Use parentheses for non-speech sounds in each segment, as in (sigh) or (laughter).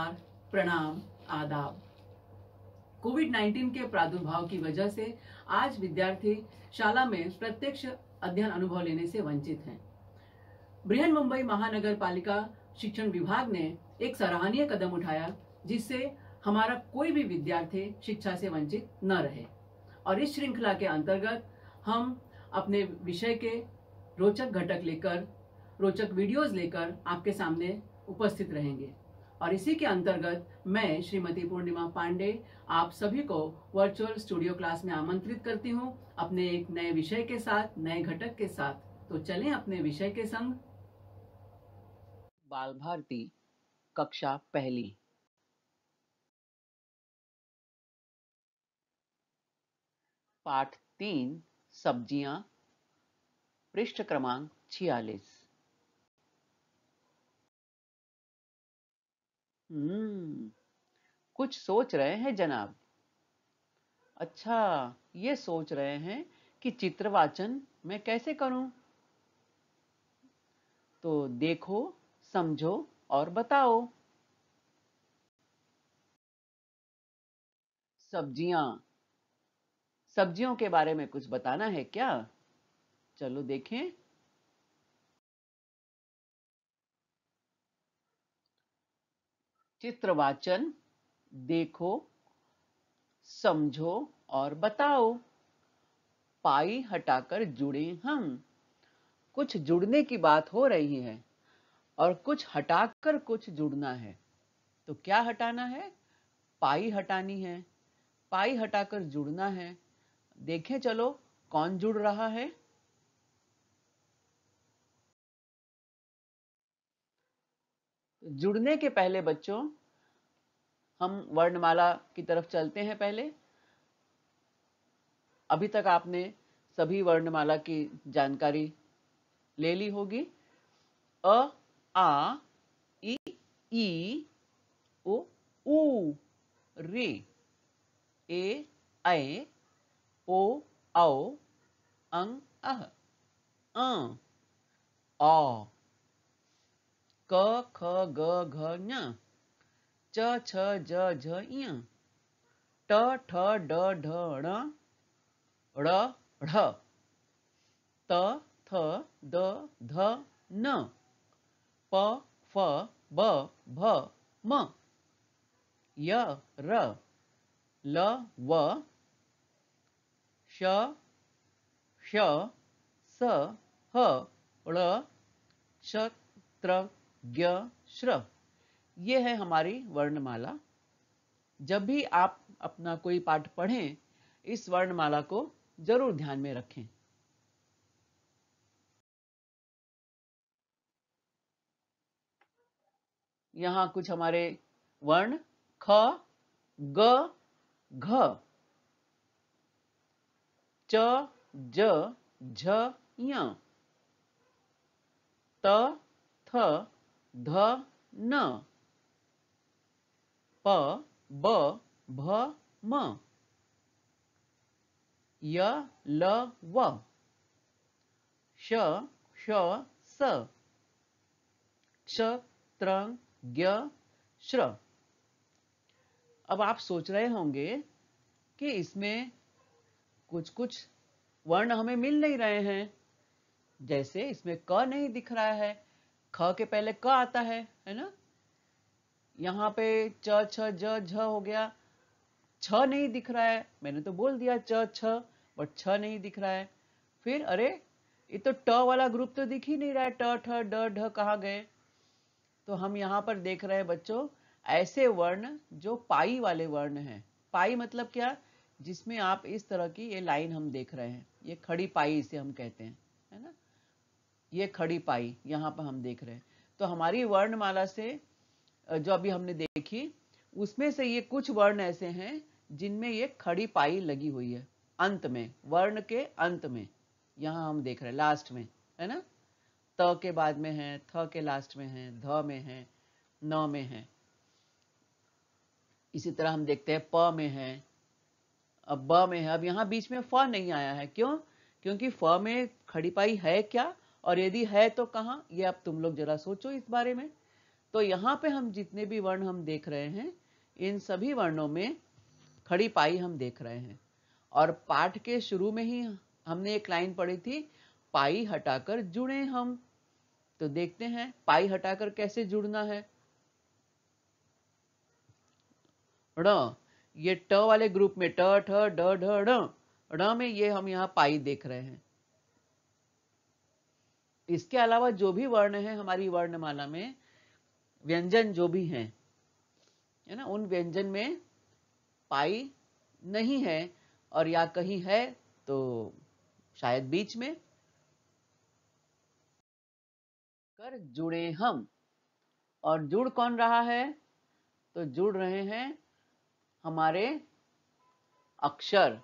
नमस्कार प्रणाम आदाब कोविड 19 के प्रादुर्भाव की वजह से आज विद्यार्थी शाला में प्रत्यक्ष अध्ययन अनुभव लेने से वंचित हैं बृहन मुंबई महानगर पालिका शिक्षण विभाग ने एक सराहनीय कदम उठाया जिससे हमारा कोई भी विद्यार्थी शिक्षा से वंचित न रहे और इस श्रृंखला के अंतर्गत हम अपने विषय के रोचक घटक लेकर रोचक वीडियोज लेकर आपके सामने उपस्थित रहेंगे और इसी के अंतर्गत मैं श्रीमती पूर्णिमा पांडे आप सभी को वर्चुअल स्टूडियो क्लास में आमंत्रित करती हूँ अपने एक नए विषय के साथ नए घटक के साथ तो चलें अपने विषय के संग बाल भारती कक्षा पहली पाठ तीन सब्जियां पृष्ठ क्रमांक छियालीस हम्म कुछ सोच रहे हैं जनाब अच्छा ये सोच रहे हैं कि चित्रवाचन मैं कैसे करूं तो देखो समझो और बताओ सब्जियां सब्जियों के बारे में कुछ बताना है क्या चलो देखें चित्रवाचन देखो समझो और बताओ पाई हटाकर जुड़े हम कुछ जुड़ने की बात हो रही है और कुछ हटाकर कुछ जुड़ना है तो क्या हटाना है पाई हटानी है पाई हटाकर जुड़ना है देखें चलो कौन जुड़ रहा है जुड़ने के पहले बच्चों हम वर्णमाला की तरफ चलते हैं पहले अभी तक आपने सभी वर्णमाला की जानकारी ले ली होगी अ आ इ ई ओ उ रे ए ऐ ओ औ अंग अह अ क ख ग घ ञ च छ ज झ ञ ट ठ ड ढ ण ड़ ढ त थ द ध न प फ ब भ म य र ल व श श स ह ळ श त्र ज्ञ श्र ये है हमारी वर्णमाला जब भी आप अपना कोई पाठ पढ़ें इस वर्णमाला को जरूर ध्यान में रखें यहां कुछ हमारे वर्ण ख ग घ च ज झ य त थ ध न प ब भ म य ल व श श स श त्र ज्ञ श्र अब आप सोच रहे होंगे कि इसमें कुछ कुछ वर्ण हमें मिल नहीं रहे हैं जैसे इसमें क नहीं दिख रहा है ख के पहले क आता है है ना यहाँ पे च छ ज झ हो गया छ नहीं दिख रहा है मैंने तो बोल दिया च छ बट छ नहीं दिख रहा है फिर अरे ये तो ट वाला ग्रुप तो दिख ही नहीं रहा है ट ठ ड ढ कहा गए तो हम यहाँ पर देख रहे हैं बच्चों ऐसे वर्ण जो पाई वाले वर्ण है पाई मतलब क्या जिसमें आप इस तरह की ये लाइन हम देख रहे हैं ये खड़ी पाई इसे हम कहते हैं है ना ये खड़ी पाई यहाँ पर हम देख रहे हैं तो हमारी वर्णमाला से जो अभी हमने देखी उसमें से ये कुछ वर्ण ऐसे हैं जिनमें ये खड़ी पाई लगी हुई है अंत में वर्ण के अंत में यहाँ हम देख रहे हैं लास्ट में है ना त के बाद में है थ के लास्ट में है ध में है न में है इसी तरह हम देखते हैं प में है अब ब में है अब यहाँ बीच में फ नहीं आया है क्यों क्योंकि फ में खड़ी पाई है क्या और यदि है तो कहाँ ये अब तुम लोग जरा सोचो इस बारे में तो यहाँ पे हम जितने भी वर्ण हम देख रहे हैं इन सभी वर्णों में खड़ी पाई हम देख रहे हैं और पाठ के शुरू में ही हमने एक लाइन पढ़ी थी पाई हटाकर जुड़े हम तो देखते हैं पाई हटाकर कैसे जुड़ना है ये ट वाले ग्रुप में ट ठ ड ढ में ये हम यहाँ पाई देख रहे हैं इसके अलावा जो भी वर्ण है हमारी वर्णमाला में व्यंजन जो भी हैं है ना उन व्यंजन में पाई नहीं है और या कहीं है तो शायद बीच में कर जुड़े हम और जुड़ कौन रहा है तो जुड़ रहे हैं हमारे अक्षर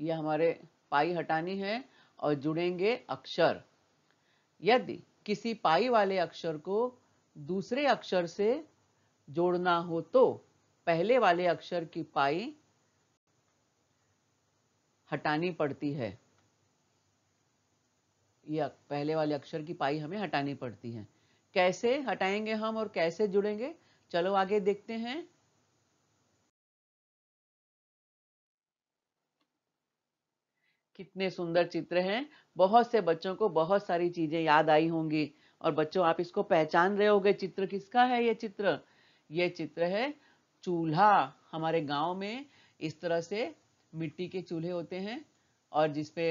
ये हमारे पाई हटानी है और जुड़ेंगे अक्षर यदि किसी पाई वाले अक्षर को दूसरे अक्षर से जोड़ना हो तो पहले वाले अक्षर की पाई हटानी पड़ती है या पहले वाले अक्षर की पाई हमें हटानी पड़ती है कैसे हटाएंगे हम और कैसे जुड़ेंगे चलो आगे देखते हैं कितने सुंदर चित्र हैं बहुत से बच्चों को बहुत सारी चीजें याद आई होंगी और बच्चों आप इसको पहचान रहे होंगे चित्र किसका है ये चित्र ये चित्र है चूल्हा हमारे गांव में इस तरह से मिट्टी के चूल्हे होते हैं और जिसपे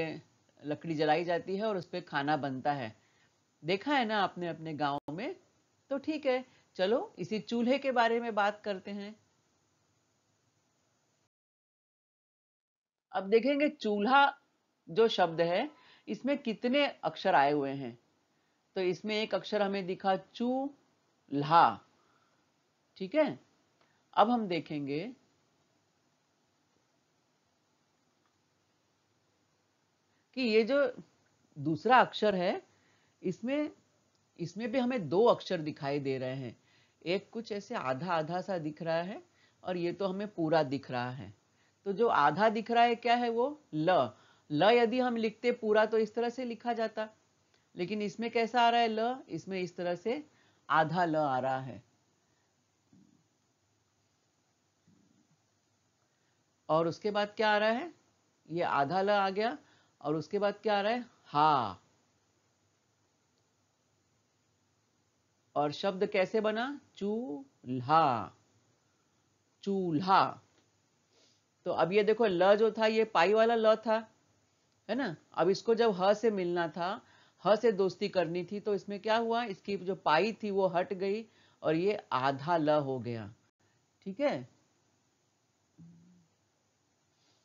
लकड़ी जलाई जाती है और उस पर खाना बनता है देखा है ना आपने अपने गाँव में तो ठीक है चलो इसी चूल्हे के बारे में बात करते हैं अब देखेंगे चूल्हा जो शब्द है इसमें कितने अक्षर आए हुए हैं तो इसमें एक अक्षर हमें दिखा चू ला ठीक है अब हम देखेंगे कि ये जो दूसरा अक्षर है इसमें इसमें भी हमें दो अक्षर दिखाई दे रहे हैं एक कुछ ऐसे आधा आधा सा दिख रहा है और ये तो हमें पूरा दिख रहा है तो जो आधा दिख रहा है क्या है वो ल ल यदि हम लिखते पूरा तो इस तरह से लिखा जाता लेकिन इसमें कैसा आ रहा है ल इसमें इस तरह से आधा ल आ रहा है और उसके बाद क्या आ रहा है ये आधा ल आ गया और उसके बाद क्या आ रहा है हा और शब्द कैसे बना चूल्हा चूल्हा तो अब ये देखो ल जो था ये पाई वाला ल था है ना अब इसको जब ह से मिलना था ह से दोस्ती करनी थी तो इसमें क्या हुआ इसकी जो पाई थी वो हट गई और ये आधा ल हो गया ठीक है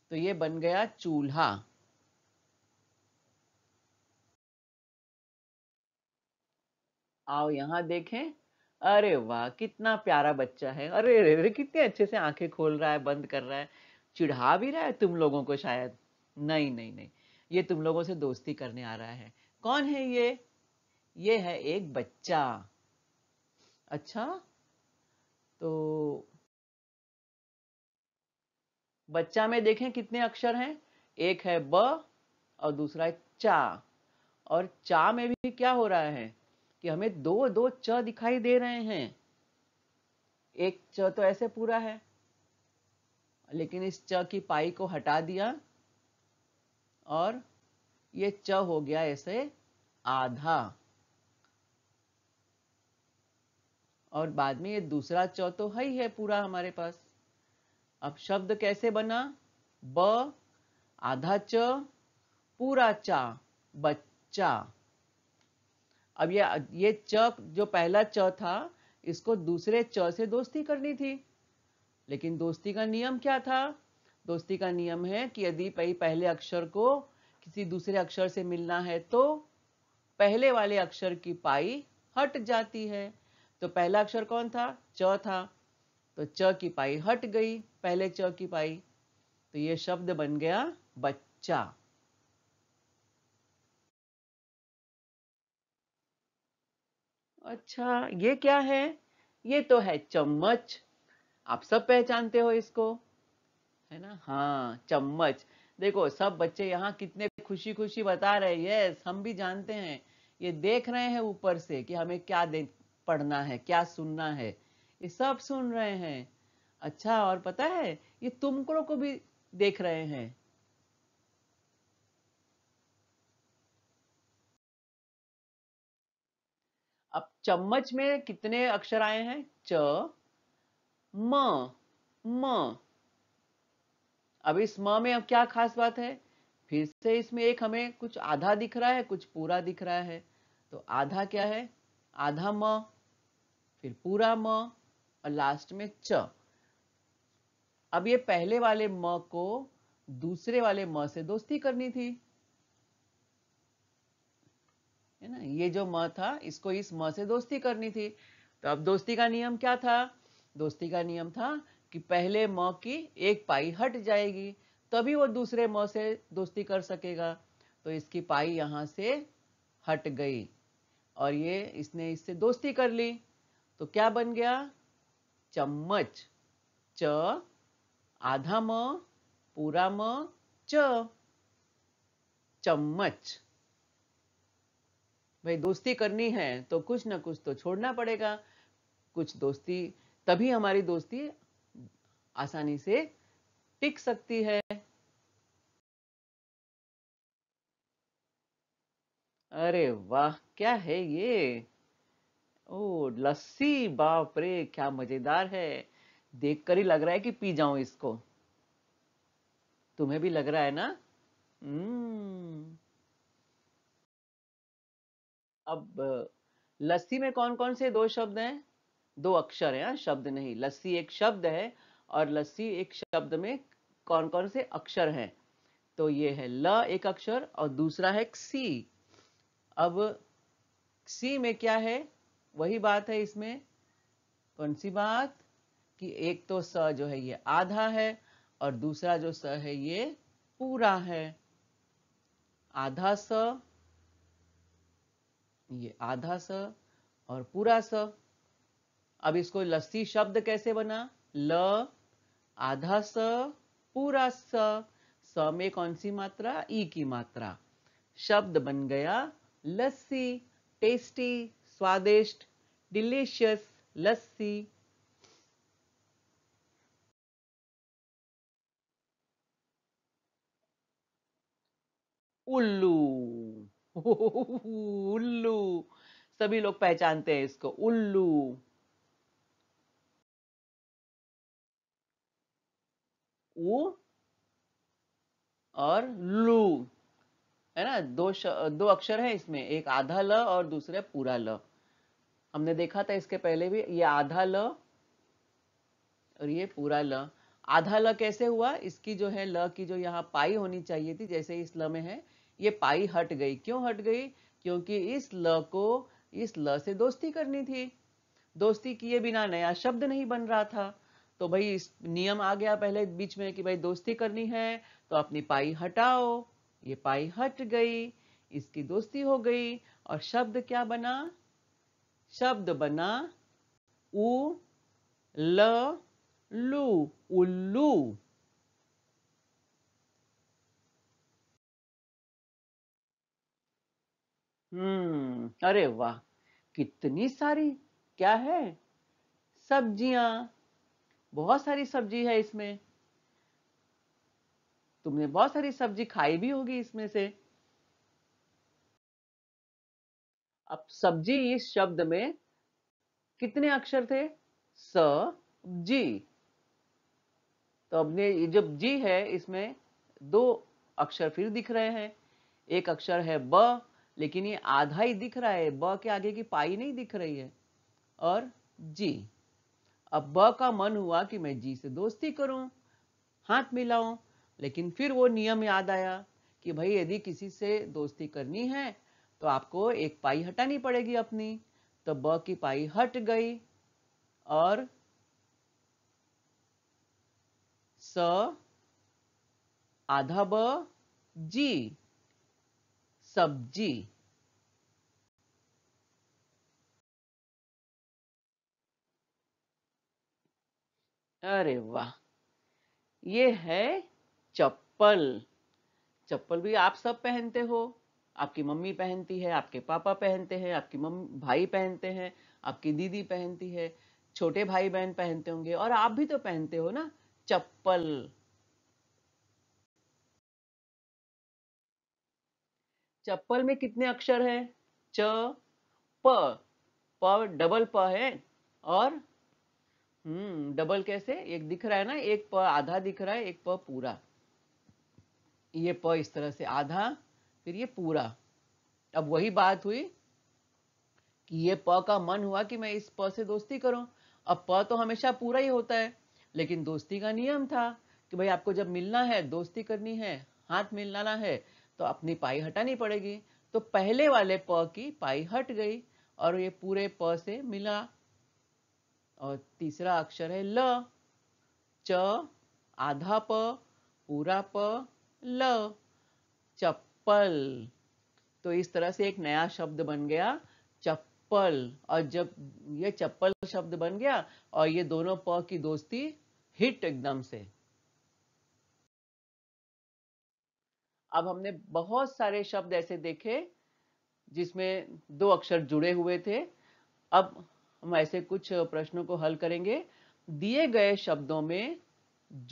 तो ये बन गया चूल्हा आओ यहां देखें अरे वाह कितना प्यारा बच्चा है अरे अरे अरे कितने अच्छे से आंखें खोल रहा है बंद कर रहा है चिढ़ा भी रहा है तुम लोगों को शायद नहीं नहीं नहीं ये तुम लोगों से दोस्ती करने आ रहा है कौन है ये ये है एक बच्चा अच्छा तो बच्चा में देखें कितने अक्षर हैं एक है ब और दूसरा है चा और चा में भी क्या हो रहा है कि हमें दो दो च दिखाई दे रहे हैं एक च तो ऐसे पूरा है लेकिन इस च की पाई को हटा दिया और ये च हो गया ऐसे आधा और बाद में ये दूसरा च तो है ही है पूरा हमारे पास अब शब्द कैसे बना ब आधा च पूरा चा बच्चा अब ये ये च जो पहला च था इसको दूसरे च से दोस्ती करनी थी लेकिन दोस्ती का नियम क्या था दोस्ती का नियम है कि यदि पहले अक्षर को किसी दूसरे अक्षर से मिलना है तो पहले वाले अक्षर की पाई हट जाती है तो पहला अक्षर कौन था च था तो च की पाई हट गई पहले च की पाई तो ये शब्द बन गया बच्चा अच्छा ये क्या है ये तो है चम्मच आप सब पहचानते हो इसको है ना हाँ चम्मच देखो सब बच्चे यहाँ कितने खुशी खुशी बता रहे यस हम भी जानते हैं ये देख रहे हैं ऊपर से कि हमें क्या दे पढ़ना है क्या सुनना है ये सब सुन रहे हैं अच्छा और पता है ये तुमको को भी देख रहे हैं अब चम्मच में कितने अक्षर आए हैं च म म अब इस माँ में अब क्या खास बात है फिर से इसमें एक हमें कुछ आधा दिख रहा है कुछ पूरा दिख रहा है तो आधा क्या है आधा म फिर पूरा म और लास्ट में च अब ये पहले वाले म को दूसरे वाले म से दोस्ती करनी थी है ना ये जो म था इसको इस म से दोस्ती करनी थी तो अब दोस्ती का नियम क्या था दोस्ती का नियम था कि पहले म की एक पाई हट जाएगी तभी वो दूसरे म से दोस्ती कर सकेगा तो इसकी पाई यहां से हट गई और ये इसने इससे दोस्ती कर ली तो क्या बन गया चम्मच च आधा म पूरा म च चम्मच भाई दोस्ती करनी है तो कुछ ना कुछ तो छोड़ना पड़ेगा कुछ दोस्ती तभी हमारी दोस्ती आसानी से टिक सकती है अरे वाह क्या है ये ओ लस्सी बाप रे क्या मजेदार है देखकर ही लग रहा है कि पी जाऊं इसको तुम्हें भी लग रहा है ना हम्म। अब लस्सी में कौन कौन से दो शब्द हैं दो अक्षर हैं हाँ, शब्द नहीं लस्सी एक शब्द है और लस्सी एक शब्द में कौन कौन से अक्षर हैं तो ये है ल एक अक्षर और दूसरा है सी अब सी में क्या है वही बात है इसमें कौन सी बात कि एक तो स जो है ये आधा है और दूसरा जो स है ये पूरा है आधा स ये आधा स और पूरा स अब इसको लस्सी शब्द कैसे बना ल आधा स पूरा स स में कौन सी मात्रा ई की मात्रा शब्द बन गया लस्सी टेस्टी स्वादिष्ट डिलीशियस लस्सी उल्लू (laughs) उल्लू सभी लोग पहचानते हैं इसको उल्लू उ और लू है ना दो श, दो अक्षर है इसमें एक आधा ल और दूसरे पूरा ल हमने देखा था इसके पहले भी ये आधा ल और ये पूरा ल आधा ल कैसे हुआ इसकी जो है ल की जो यहाँ पाई होनी चाहिए थी जैसे इस ल में है ये पाई हट गई क्यों हट गई क्योंकि इस ल को इस ल से दोस्ती करनी थी दोस्ती किए बिना नया शब्द नहीं बन रहा था तो भाई नियम आ गया पहले बीच में कि भाई दोस्ती करनी है तो अपनी पाई हटाओ ये पाई हट गई इसकी दोस्ती हो गई और शब्द क्या बना शब्द बना उ ल लू उल्लू हम्म अरे वाह कितनी सारी क्या है सब्जियां बहुत सारी सब्जी है इसमें तुमने बहुत सारी सब्जी खाई भी होगी इसमें से अब सब्जी इस शब्द में कितने अक्षर थे स जी तो अपने जब जी है इसमें दो अक्षर फिर दिख रहे हैं एक अक्षर है ब लेकिन ये आधा ही दिख रहा है ब के आगे की पाई नहीं दिख रही है और जी अब ब का मन हुआ कि मैं जी से दोस्ती करूं हाथ मिलाऊं लेकिन फिर वो नियम याद आया कि भाई यदि किसी से दोस्ती करनी है तो आपको एक पाई हटानी पड़ेगी अपनी तो ब की पाई हट गई और स आधा ब जी सब्जी अरे वाह ये है चप्पल चप्पल भी आप सब पहनते हो आपकी मम्मी पहनती है आपके पापा पहनते हैं आपकी मम्मी भाई पहनते हैं आपकी दीदी पहनती है छोटे भाई बहन पहनते होंगे और आप भी तो पहनते हो ना चप्पल चप्पल में कितने अक्षर हैं च प प डबल प है और हम्म डबल कैसे एक दिख रहा है ना एक प आधा दिख रहा है एक प पूरा ये प इस तरह से आधा फिर ये पूरा अब वही बात हुई कि ये प का मन हुआ कि मैं इस प से दोस्ती करूं अब प तो हमेशा पूरा ही होता है लेकिन दोस्ती का नियम था कि भाई आपको जब मिलना है दोस्ती करनी है हाथ मिलाना है तो अपनी पाई हटानी पड़ेगी तो पहले वाले प की पाई हट गई और ये पूरे प से मिला और तीसरा अक्षर है ल च आधा प पूरा प ल चप्पल तो इस तरह से एक नया शब्द बन गया चप्पल और जब ये चप्पल शब्द बन गया और ये दोनों प की दोस्ती हिट एकदम से अब हमने बहुत सारे शब्द ऐसे देखे जिसमें दो अक्षर जुड़े हुए थे अब हम ऐसे कुछ प्रश्नों को हल करेंगे दिए गए शब्दों में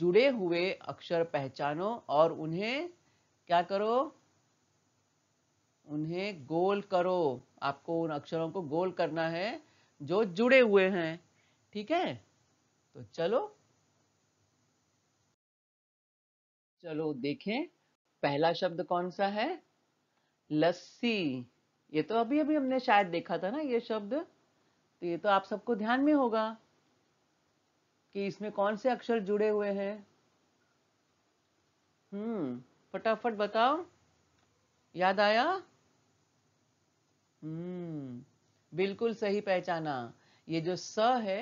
जुड़े हुए अक्षर पहचानो और उन्हें क्या करो उन्हें गोल करो आपको उन अक्षरों को गोल करना है जो जुड़े हुए हैं ठीक है तो चलो चलो देखें पहला शब्द कौन सा है लस्सी ये तो अभी अभी हमने शायद देखा था ना ये शब्द तो ये तो आप सबको ध्यान में होगा कि इसमें कौन से अक्षर जुड़े हुए हैं हम्म फटाफट बताओ याद आया हम्म बिल्कुल सही पहचाना ये जो स है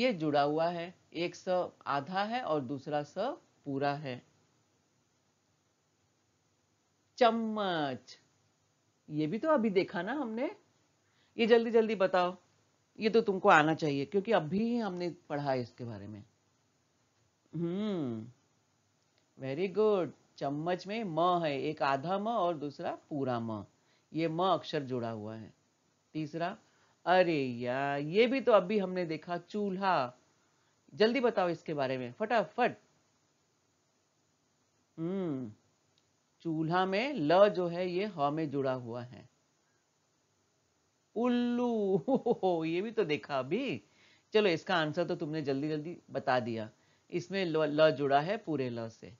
ये जुड़ा हुआ है एक स आधा है और दूसरा स पूरा है चम्मच ये भी तो अभी देखा ना हमने ये जल्दी जल्दी बताओ ये तो तुमको आना चाहिए क्योंकि अभी ही हमने पढ़ा है इसके बारे में हम्म वेरी गुड चम्मच में म है एक आधा म और दूसरा पूरा म ये म अक्षर जुड़ा हुआ है तीसरा अरे या ये भी तो अभी हमने देखा चूल्हा जल्दी बताओ इसके बारे में फटाफट हम्म चूल्हा में ल जो है ये ह में जुड़ा हुआ है उल्लू (laughs) ये भी तो देखा अभी चलो इसका आंसर तो तुमने जल्दी जल्दी बता दिया इसमें ल, ल जुड़ा है पूरे ल से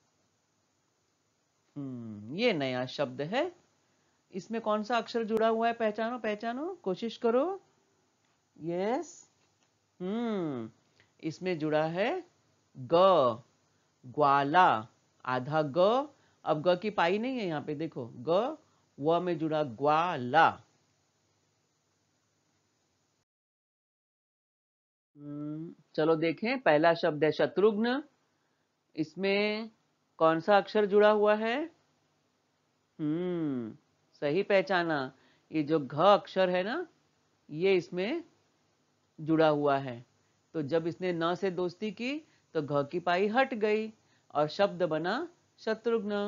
हम्म ये नया शब्द है इसमें कौन सा अक्षर जुड़ा हुआ है पहचानो पहचानो कोशिश करो यस हम्म इसमें जुड़ा है ग ग्वाला आधा ग अब ग की पाई नहीं है यहाँ पे देखो ग व में जुड़ा ग्वाला हम्म, चलो देखें पहला शब्द है शत्रुघ्न इसमें कौन सा अक्षर जुड़ा हुआ है हम्म सही पहचाना ये जो घ अक्षर है ना ये इसमें जुड़ा हुआ है तो जब इसने न से दोस्ती की तो घ की पाई हट गई और शब्द बना शत्रुघ्न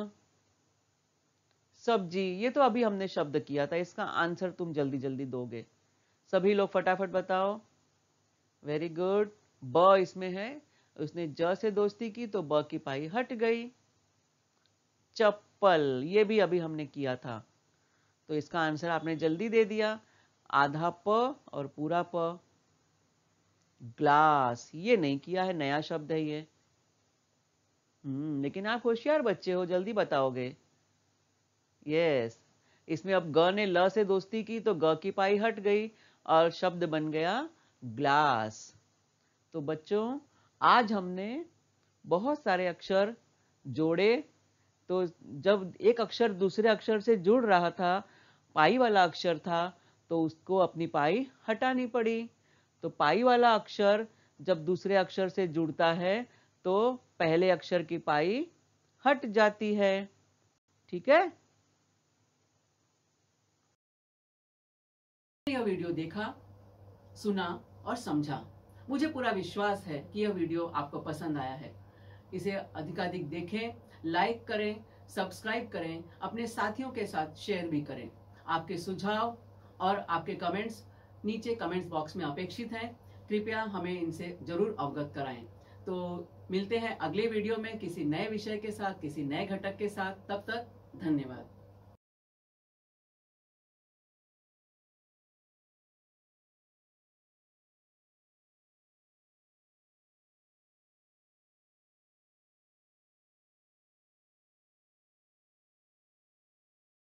सब्जी ये तो अभी हमने शब्द किया था इसका आंसर तुम जल्दी जल्दी दोगे सभी लोग फटाफट बताओ वेरी गुड ब इसमें है उसने ज से दोस्ती की तो ब की पाई हट गई चप्पल ये भी अभी हमने किया था तो इसका आंसर आपने जल्दी दे दिया आधा प और पूरा प ग्लास ये नहीं किया है नया शब्द है ये हम्म लेकिन आप होशियार बच्चे हो जल्दी बताओगे यस इसमें अब ग ने ल से दोस्ती की तो ग की पाई हट गई और शब्द बन गया ग्लास तो बच्चों आज हमने बहुत सारे अक्षर जोड़े तो जब एक अक्षर दूसरे अक्षर से जुड़ रहा था पाई वाला अक्षर था तो उसको अपनी पाई हटानी पड़ी तो पाई वाला अक्षर जब दूसरे अक्षर से जुड़ता है तो पहले अक्षर की पाई हट जाती है ठीक है यह वीडियो देखा सुना और समझा मुझे पूरा विश्वास है कि यह वीडियो आपको पसंद आया है इसे अधिकाधिक देखें लाइक करें सब्सक्राइब करें अपने साथियों के साथ शेयर भी करें आपके सुझाव और आपके कमेंट्स नीचे कमेंट्स बॉक्स में अपेक्षित हैं कृपया हमें इनसे जरूर अवगत कराएं तो मिलते हैं अगले वीडियो में किसी नए विषय के साथ किसी नए घटक के साथ तब तक धन्यवाद